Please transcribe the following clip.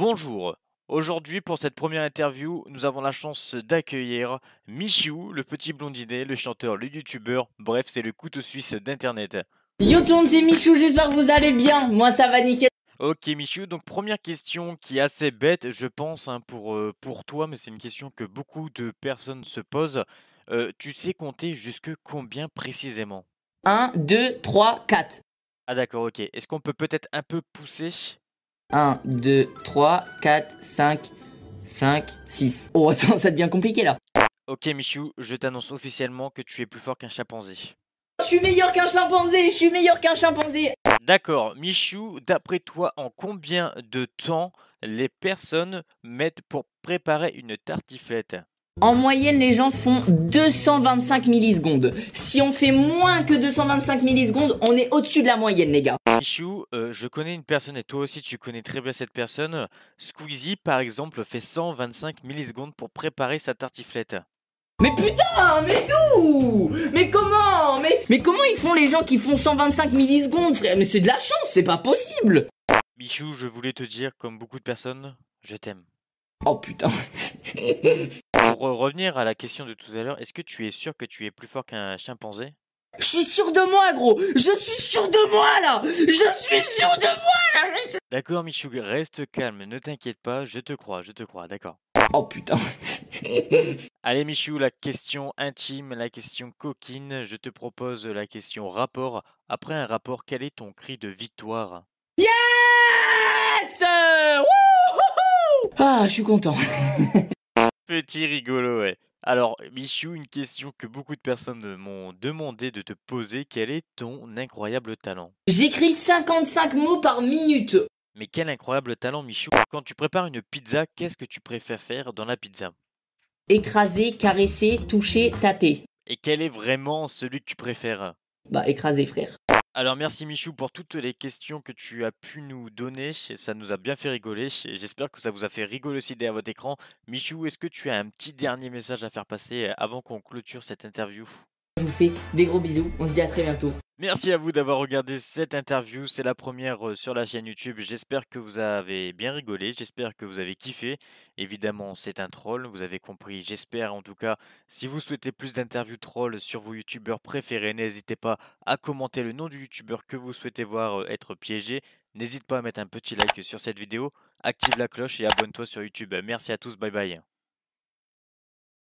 Bonjour. Aujourd'hui, pour cette première interview, nous avons la chance d'accueillir Michou, le petit blondinet, le chanteur, le youtubeur, bref, c'est le couteau suisse d'Internet. Yo tout le monde, c'est Michou, j'espère que vous allez bien. Moi, ça va nickel. Ok Michou, donc première question qui est assez bête, je pense, hein, pour, euh, pour toi, mais c'est une question que beaucoup de personnes se posent. Euh, tu sais compter jusque combien précisément 1, 2, 3, 4. Ah d'accord, ok. Est-ce qu'on peut peut-être un peu pousser 1, 2, 3, 4, 5, 5, 6. Oh attends, ça devient compliqué là. Ok Michou, je t'annonce officiellement que tu es plus fort qu'un chimpanzé. Je suis meilleur qu'un chimpanzé, je suis meilleur qu'un chimpanzé. D'accord, Michou, d'après toi, en combien de temps les personnes mettent pour préparer une tartiflette en moyenne, les gens font 225 millisecondes. Si on fait moins que 225 millisecondes, on est au-dessus de la moyenne, les gars. Michou, euh, je connais une personne et toi aussi tu connais très bien cette personne. Squeezie, par exemple, fait 125 millisecondes pour préparer sa tartiflette. Mais putain, mais d'où Mais comment mais, mais comment ils font les gens qui font 125 millisecondes, frère Mais c'est de la chance, c'est pas possible Michou, je voulais te dire, comme beaucoup de personnes, je t'aime. Oh putain Pour revenir à la question de tout à l'heure, est-ce que tu es sûr que tu es plus fort qu'un chimpanzé je suis sûr de moi, gros. Je suis sûr de moi, là. Je suis sûr de moi, là. D'accord, Michou, reste calme. Ne t'inquiète pas. Je te crois, je te crois. D'accord. Oh putain. Allez, Michou, la question intime, la question coquine. Je te propose la question rapport. Après un rapport, quel est ton cri de victoire Yes Ah, je suis content. Petit rigolo, ouais. Alors, Michou, une question que beaucoup de personnes m'ont demandé de te poser. Quel est ton incroyable talent J'écris 55 mots par minute. Mais quel incroyable talent, Michou. Quand tu prépares une pizza, qu'est-ce que tu préfères faire dans la pizza Écraser, caresser, toucher, tâter. Et quel est vraiment celui que tu préfères Bah, écraser, frère. Alors merci Michou pour toutes les questions que tu as pu nous donner. Ça nous a bien fait rigoler. J'espère que ça vous a fait rigoler aussi derrière votre écran. Michou, est-ce que tu as un petit dernier message à faire passer euh, avant qu'on clôture cette interview Je vous fais des gros bisous. On se dit à très bientôt. Merci à vous d'avoir regardé cette interview, c'est la première euh, sur la chaîne YouTube. J'espère que vous avez bien rigolé, j'espère que vous avez kiffé. Évidemment, c'est un troll, vous avez compris, j'espère en tout cas. Si vous souhaitez plus d'interviews troll sur vos youtubeurs préférés, n'hésitez pas à commenter le nom du youtubeur que vous souhaitez voir euh, être piégé. N'hésite pas à mettre un petit like sur cette vidéo, active la cloche et abonne-toi sur YouTube. Merci à tous, bye bye.